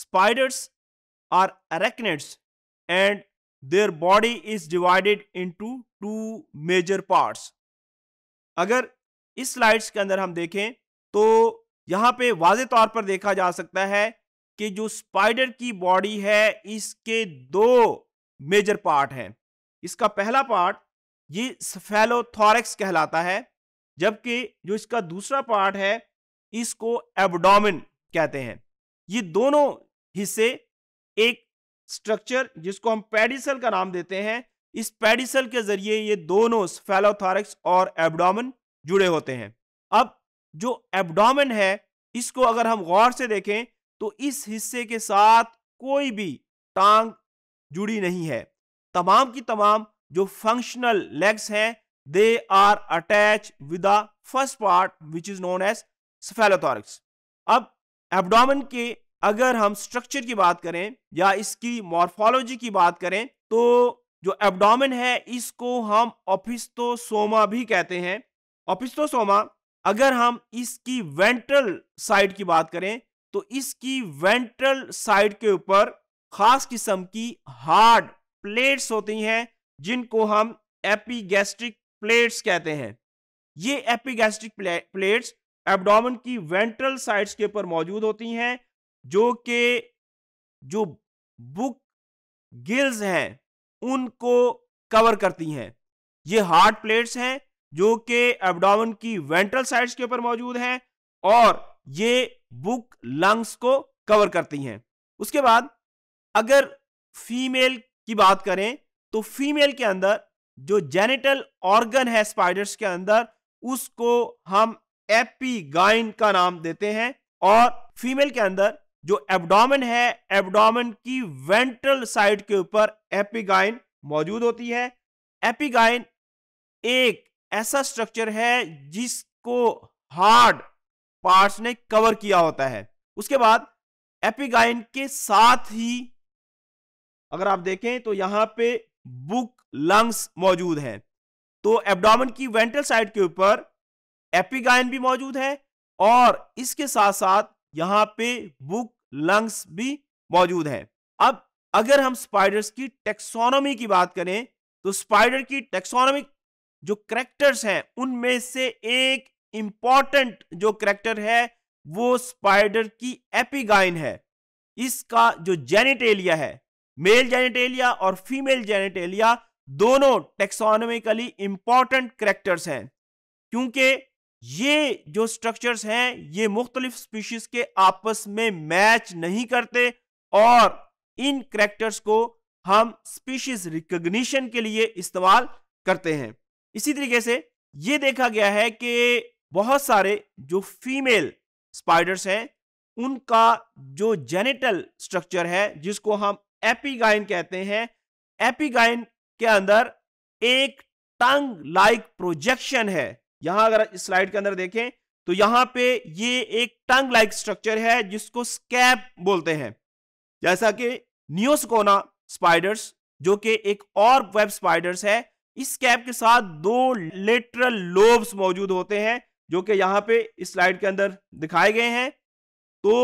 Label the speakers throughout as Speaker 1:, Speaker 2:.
Speaker 1: Spiders are arachnids and their body is divided into two major parts. अगर इस slides के अंदर हम देखें तो यहाँ पे वाज तौर पर देखा जा सकता है कि जो स्पाइडर की बॉडी है इसके दो मेजर पार्ट हैं इसका पहला पार्ट ये सफेलोथॉरिक्स कहलाता है जबकि जो इसका दूसरा पार्ट है इसको एबडोमिन कहते हैं ये दोनों हिस्से एक स्ट्रक्चर जिसको हम पेडिसल का नाम देते हैं इस पेडिसल के जरिए ये दोनों फेलोथॉरिक्स और एब्डोमन जुड़े होते हैं अब जो एब्डोमन है इसको अगर हम गौर से देखें तो इस हिस्से के साथ कोई भी टांग जुड़ी नहीं है तमाम की तमाम जो फंक्शनल लेग्स हैं they are attached with the first part which is known as cephalothorax अब एब्डोमेन के अगर हम स्ट्रक्चर की बात करें या इसकी मॉर्फोलॉजी की बात करें तो जो एब्डोमेन है इसको हम ऑफिस्तोसोमा भी कहते हैं ऑफिस्तोसोमा अगर हम इसकी वेंट्रल साइड की बात करें तो इसकी वेंट्रल साइड के ऊपर खास किस्म की हार्ड प्लेट्स होती हैं जिनको हम एपीगैस्ट्रिक प्लेट्स कहते हैं ये एपीगैस्ट्रिक प्लेट्स एब्डोमेन की वेंट्रल साइड्स के ऊपर मौजूद होती हैं जो के जो बुक गिल्स हैं उनको कवर करती हैं ये हार्ट प्लेट्स हैं जो कि एब्डोमेन की वेंट्रल साइड्स के ऊपर मौजूद हैं और ये बुक लंग्स को कवर करती हैं उसके बाद अगर फीमेल की बात करें तो फीमेल के अंदर जो जेनिटल ऑर्गन है स्पाइडर्स के अंदर उसको हम एपी गाइन का नाम देते हैं और फीमेल के अंदर जो एब्डोमेन है एब्डोमेन की वेंट्रल साइड के ऊपर एपिगाइन मौजूद होती है एपिगाइन एक ऐसा स्ट्रक्चर है जिसको हार्ड पार्ट्स ने कवर किया होता है उसके बाद एपिगाइन के साथ ही अगर आप देखें तो यहां पे बुक लंग्स मौजूद है तो एब्डोमेन की वेंट्रल साइड के ऊपर एपिगाइन भी मौजूद है और इसके साथ साथ यहां पे बुक लंग्स भी मौजूद है अब अगर हम स्पाइडर्स की टेक्सोनोमी की बात करें तो स्पाइडर की टेक्सोनोमिक जो करेक्टर्स हैं उनमें से एक इंपॉर्टेंट जो करेक्टर है वो स्पाइडर की एपिगाइन है इसका जो जेनेटेलिया है मेल जेनेटेलिया और फीमेल जेनेटेलिया दोनों टेक्सोनोमिकली इंपॉर्टेंट करेक्टर्स हैं क्योंकि ये जो स्ट्रक्चर्स हैं ये मुख्तलिफ स्पीशीज के आपस में मैच नहीं करते और इन करेक्टर्स को हम स्पीशीज रिकग्निशन के लिए इस्तेमाल करते हैं इसी तरीके से ये देखा गया है कि बहुत सारे जो फीमेल स्पाइडर्स हैं उनका जो जेनिटल स्ट्रक्चर है जिसको हम एपीगाइन कहते हैं एपीगाइन के अंदर एक टंग लाइक प्रोजेक्शन है यहां अगर स्लाइड के अंदर देखें तो यहां पे ये एक टंग लाइक स्ट्रक्चर है जिसको स्कैप बोलते हैं जैसा कि नियोस्कोना स्पाइडर्स जो कि एक और वेब स्पाइडर्स है इस स्कैप के साथ दो लेटरल लोब्स मौजूद होते हैं जो कि यहाँ पे स्लाइड के अंदर दिखाए गए हैं तो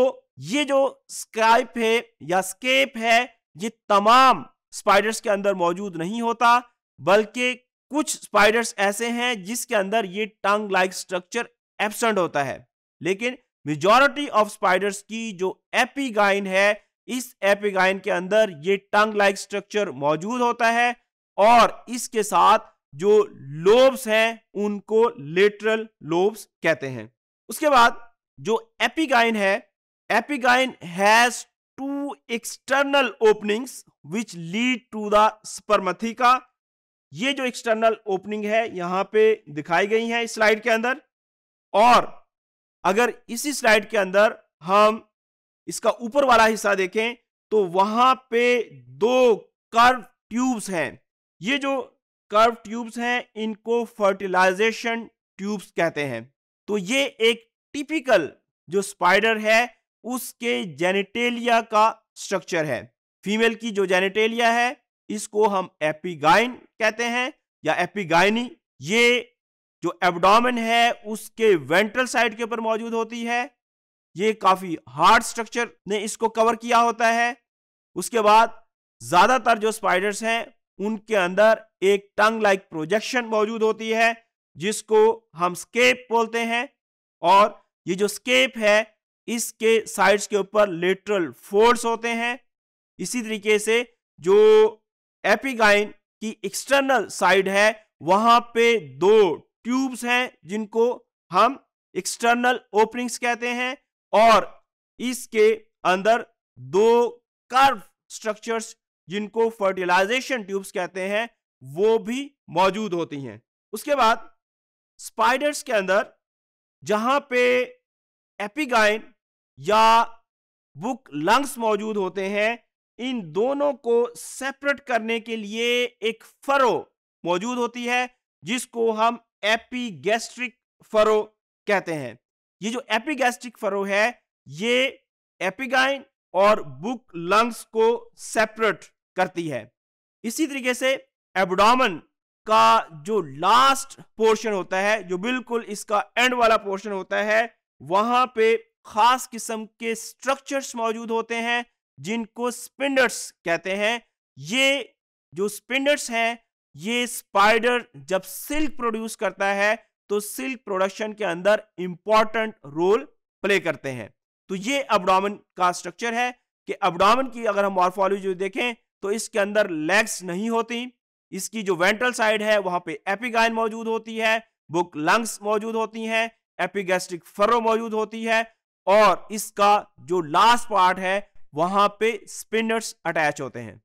Speaker 1: ये जो स्काइप है या स्केप है ये तमाम स्पाइडर्स के अंदर मौजूद नहीं होता बल्कि कुछ स्पाइडर्स ऐसे हैं जिसके अंदर ये टंग लाइक स्ट्रक्चर एबसेंट होता है लेकिन मेजोरिटी ऑफ स्पाइडर्स की जो एपिगाइन है इस एपिगाइन के अंदर ये टंग लाइक स्ट्रक्चर मौजूद होता है और इसके साथ जो लोब्स हैं उनको लेटरल लोब्स कहते हैं उसके बाद जो एपिगाइन है epigyne has two external openings which lead to the spermatheca ये जो एक्सटर्नल ओपनिंग है यहां पे दिखाई गई है इस स्लाइड के अंदर और अगर इसी स्लाइड के अंदर हम इसका ऊपर वाला हिस्सा देखें तो वहां पे दो कर्व ट्यूब्स हैं ये जो कर्व ट्यूब्स हैं इनको फर्टिलाइजेशन ट्यूब्स कहते हैं तो ये एक टिपिकल जो स्पाइडर है उसके जेनेटेलिया का स्ट्रक्चर है फीमेल की जो जेनेटेलिया है इसको हम एपिगाइन कहते हैं या एपिगाइनी ये जो एब्डोमेन है उसके वेंट्रल साइड के ऊपर मौजूद होती है ये काफी हार्ड स्ट्रक्चर ने इसको कवर किया होता है उसके बाद ज्यादातर जो स्पाइडर्स हैं उनके अंदर एक टंग लाइक प्रोजेक्शन मौजूद होती है जिसको हम स्केप बोलते हैं और ये जो स्केप है इसके साइड्स के ऊपर लेटरल फोर्स होते हैं इसी तरीके से जो एपिगाइन की एक्सटर्नल साइड है वहां पे दो ट्यूब्स हैं जिनको हम एक्सटर्नल ओपनिंग्स कहते हैं और इसके अंदर दो कर्व स्ट्रक्चर्स जिनको फर्टिलाइजेशन ट्यूब्स कहते हैं वो भी मौजूद होती हैं उसके बाद स्पाइडर्स के अंदर जहां पे एपिगाइन या बुक लंग्स मौजूद होते हैं इन दोनों को सेपरेट करने के लिए एक फरो मौजूद होती है जिसको हम एपिगैस्ट्रिक फरो कहते हैं ये जो एपीगैस्ट्रिक फरो है ये एपिगाइन और बुक लंग्स को सेपरेट करती है इसी तरीके से एबडामन का जो लास्ट पोर्शन होता है जो बिल्कुल इसका एंड वाला पोर्शन होता है वहां पे खास किस्म के स्ट्रक्चर्स मौजूद होते हैं जिनको स्पिंडर्स कहते हैं ये जो स्पिंडर्स हैं ये स्पाइडर जब सिल्क प्रोड्यूस करता है तो सिल्क प्रोडक्शन के अंदर इंपॉर्टेंट रोल प्ले करते हैं तो ये अबडामन का स्ट्रक्चर है कि अबडामन की अगर हम मॉर्फोलॉजी देखें तो इसके अंदर लेग्स नहीं होती इसकी जो वेंट्रल साइड है वहां पे एपिगाइन मौजूद होती है बुक लंग्स मौजूद होती हैं एपिगेस्ट्रिक फरो मौजूद होती है और इसका जो लास्ट पार्ट है वहां पे स्पिनर्स अटैच होते हैं